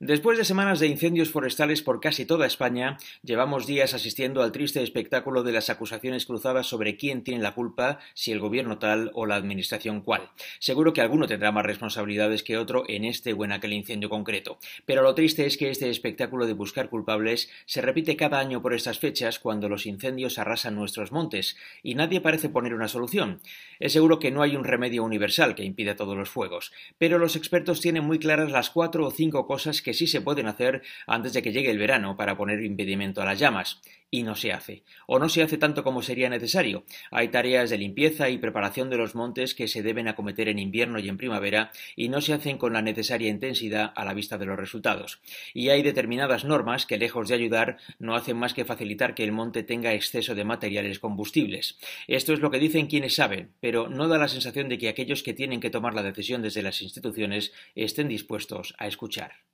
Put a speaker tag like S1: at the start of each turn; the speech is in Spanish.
S1: Después de semanas de incendios forestales por casi toda España, llevamos días asistiendo al triste espectáculo de las acusaciones cruzadas sobre quién tiene la culpa, si el gobierno tal o la administración cual. Seguro que alguno tendrá más responsabilidades que otro en este o en aquel incendio concreto. Pero lo triste es que este espectáculo de buscar culpables se repite cada año por estas fechas cuando los incendios arrasan nuestros montes y nadie parece poner una solución. Es seguro que no hay un remedio universal que impida todos los fuegos, pero los expertos tienen muy claras las cuatro o cinco cosas que sí se pueden hacer antes de que llegue el verano para poner impedimento a las llamas y no se hace, o no se hace tanto como sería necesario. Hay tareas de limpieza y preparación de los montes que se deben acometer en invierno y en primavera y no se hacen con la necesaria intensidad a la vista de los resultados. Y hay determinadas normas que, lejos de ayudar, no hacen más que facilitar que el monte tenga exceso de materiales combustibles. Esto es lo que dicen quienes saben, pero no da la sensación de que aquellos que tienen que tomar la decisión desde las instituciones estén dispuestos a escuchar.